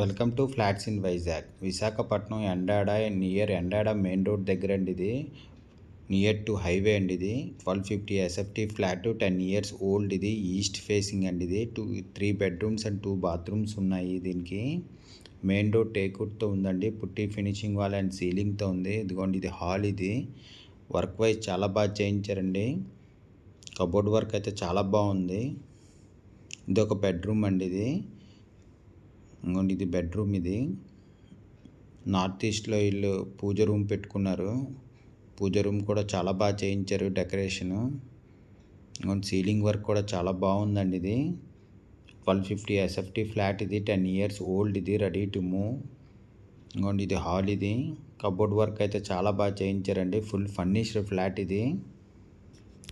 welcome to flats in Vizag Visakhapatnam Endada near Endada main road దగ్గర అండి ఇది నియర్ టు హైవే అండి ఇది twelve fifty SFT flat ten years old ఇది ఈస్ట్ ఫేసింగ్ అండి ఇది two three bedrooms and two bathrooms ఉన్నాయి దీనికి మెయిన్ రోడ్ టేకుట్తో ఉందండి పుట్టి ఫినిషింగ్ వాల్ అండ్ సీలింగ్తో ఉంది ఇదిగోండి ఇది హాల్ ఇది వర్క్ వైజ్ చాలా బాగా చేయించారండి కబోర్డ్ వర్క్ అయితే చాలా బాగుంది ఇది ఒక బెడ్రూమ్ అండి ఇది ఇంకోటి ఇది బెడ్రూమ్ ఇది నార్త్ ఈస్ట్లో వీళ్ళు పూజ రూమ్ పెట్టుకున్నారు పూజ రూమ్ కూడా చాలా బాగా చేయించారు డెకరేషను ఇంకోండి సీలింగ్ వర్క్ కూడా చాలా బాగుందండి ఇది ట్వెల్వ్ ఫిఫ్టీ ఎస్ఎఫ్టీ ఫ్లాట్ ఇది టెన్ ఇయర్స్ ఓల్డ్ ఇది రెడీ టు మూవ్ ఇంకోటి ఇది హాల్ ఇది కబోర్డ్ వర్క్ అయితే చాలా బాగా చేయించారండి ఫుల్ ఫర్నిష్డ్ ఫ్లాట్ ఇది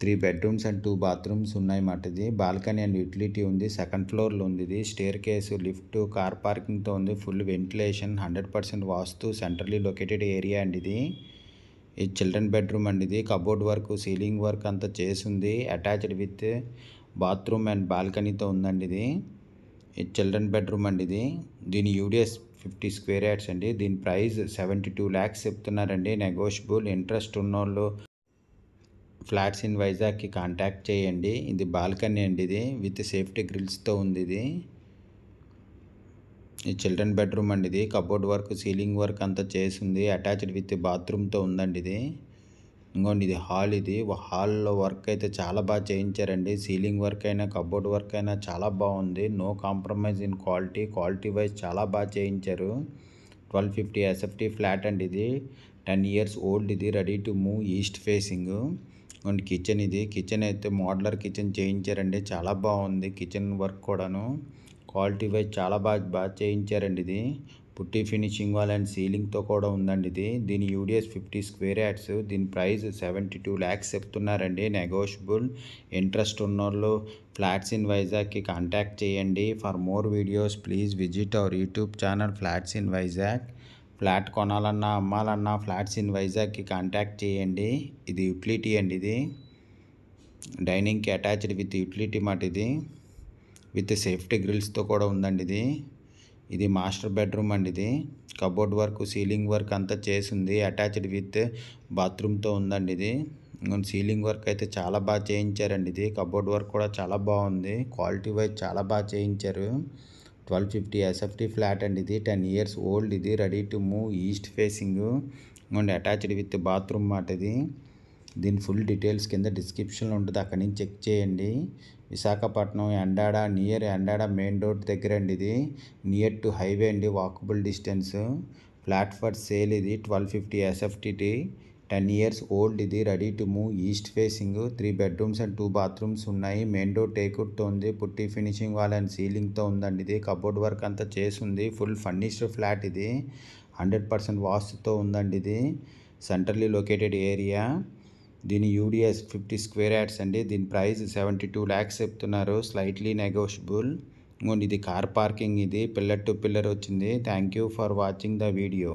three bedrooms and two bathrooms ఉన్నాయి మాట ఇది బాల్కనీ అండ్ యూటిలిటీ ఉంది సెకండ్ ఫ్లోర్లో ఉంది ఇది స్టేర్ కేసు లిఫ్ట్ కార్ పార్కింగ్తో ఉంది full ventilation hundred percent vastu centrally located area అండి ఇది ఇది చిల్డ్రన్ బెడ్రూమ్ అండి ఇది కబోర్డ్ వర్క్ సీలింగ్ వర్క్ అంతా చేసింది అటాచ్డ్ విత్ బాత్రూమ్ అండ్ బాల్కనీతో ఉందండి ఇది ఇది చిల్డ్రన్ బెడ్రూమ్ అండి ఇది దీని యూడిఎస్ ఫిఫ్టీ స్క్వేర్ యార్డ్స్ అండి దీని ప్రైస్ సెవెంటీ టూ ల్యాక్స్ చెప్తున్నారండి నెగోషియబుల్ ఇంట్రెస్ట్ ఉన్నోళ్ళు ఫ్లాట్స్ ఇన్ వైజాగ్కి కాంటాక్ట్ చేయండి ఇది బాల్కనీ అండి ఇది విత్ సేఫ్టీ గ్రిల్స్తో ఉంది ఇది ఈ చిల్డ్రన్ బెడ్రూమ్ అండి ఇది కబోర్డ్ వర్క్ సీలింగ్ వర్క్ అంతా చేసింది అటాచ్డ్ విత్ బాత్రూమ్తో ఉందండి ఇది ఇంకోండి ఇది హాల్ ఇది హాల్లో వర్క్ అయితే చాలా బాగా చేయించారండి సీలింగ్ వర్క్ అయినా కబోర్డ్ వర్క్ అయినా చాలా బాగుంది no compromise in quality quality wise చాలా బాగా చేయించారు ట్వెల్వ్ ఫిఫ్టీ ఎస్ఎఫ్టీ ఫ్లాట్ అండి ఇది టెన్ ఇయర్స్ ఓల్డ్ ఇది ready to move east facing and kitchen ఇది కిచెన్ అయితే మోడలర్ కిచెన్ చేయించారండి చాలా బాగుంది కిచెన్ వర్క్ కూడాను క్వాలిటీ వైజ్ చాలా బాగా బాగా చేయించారండి ఇది పుట్టి ఫినిషింగ్ వాల్ అండ్ సీలింగ్తో కూడా ఉందండి ఇది దీని యూడిఎస్ ఫిఫ్టీ స్క్వేర్ యాడ్స్ దీని ప్రైస్ సెవెంటీ టూ ల్యాక్స్ చెప్తున్నారండి నెగోషియబుల్ ఇంట్రెస్ట్ ఉన్నోళ్ళు ఫ్లాట్స్ ఇన్ వైజాగ్కి కాంటాక్ట్ చేయండి for more videos please visit our YouTube channel flats in Vizag flat కొనాలన్నా అమ్మాలన్నా ఫ్లాట్స్ ఇన్ వైజాగ్కి కాంటాక్ట్ చేయండి ఇది యూటిలిటీ అండి ఇది డైనింగ్కి అటాచ్డ్ విత్ యూటిలిటీ మాట ఇది విత్ సేఫ్టీ గ్రిల్స్తో కూడా ఉందండి ఇది ఇది మాస్టర్ బెడ్రూమ్ అండి ఇది కబోర్డ్ వర్క్ సీలింగ్ వర్క్ అంతా చేసింది అటాచ్డ్ విత్ బాత్రూమ్తో ఉందండి ఇది సీలింగ్ వర్క్ అయితే చాలా బాగా చేయించారండి ఇది కబోర్డ్ వర్క్ కూడా చాలా బాగుంది క్వాలిటీ వైజ్ చాలా బాగా చేయించారు twelve fifty SFT flat and ఇది టెన్ ఇయర్స్ ఓల్డ్ ఇది ready to move east facing and attached with bathroom మాట ఇది దీని ఫుల్ డీటెయిల్స్ కింద డిస్క్రిప్షన్లో ఉంటుంది అక్కడి నుంచి చెక్ చేయండి Visakhapatnam Endada near Endada main road దగ్గర అండి ఇది నియర్ టు హైవే అండి walkable distance flat for sale ఇది twelve fifty SFT ten years old ఇది ready to move east facing three bedrooms and two bathrooms ఉన్నాయి మెయిన్ డోర్ టేకుట్తో ఉంది పుట్టి ఫినిషింగ్ వాల్ అండ్ సీలింగ్తో ఉందండి ఇది కబోర్డ్ వర్క్ అంతా చేసింది ఫుల్ ఫర్నిష్డ్ ఫ్లాట్ ఇది హండ్రెడ్ పర్సెంట్ వాస్తుతో ఉందండి ఇది సెంట్రల్లీ లొకేటెడ్ ఏరియా దీని యూడిఎస్ ఫిఫ్టీ స్క్వేర్ యాడ్స్ అండి దీని ప్రైస్ సెవెంటీ టూ ల్యాక్స్ చెప్తున్నారు స్లైట్లీ నెగోషియబుల్ ఇది కార్ పార్కింగ్ ఇది పిల్లర్ టు పిల్లర్ వచ్చింది thank you for watching the video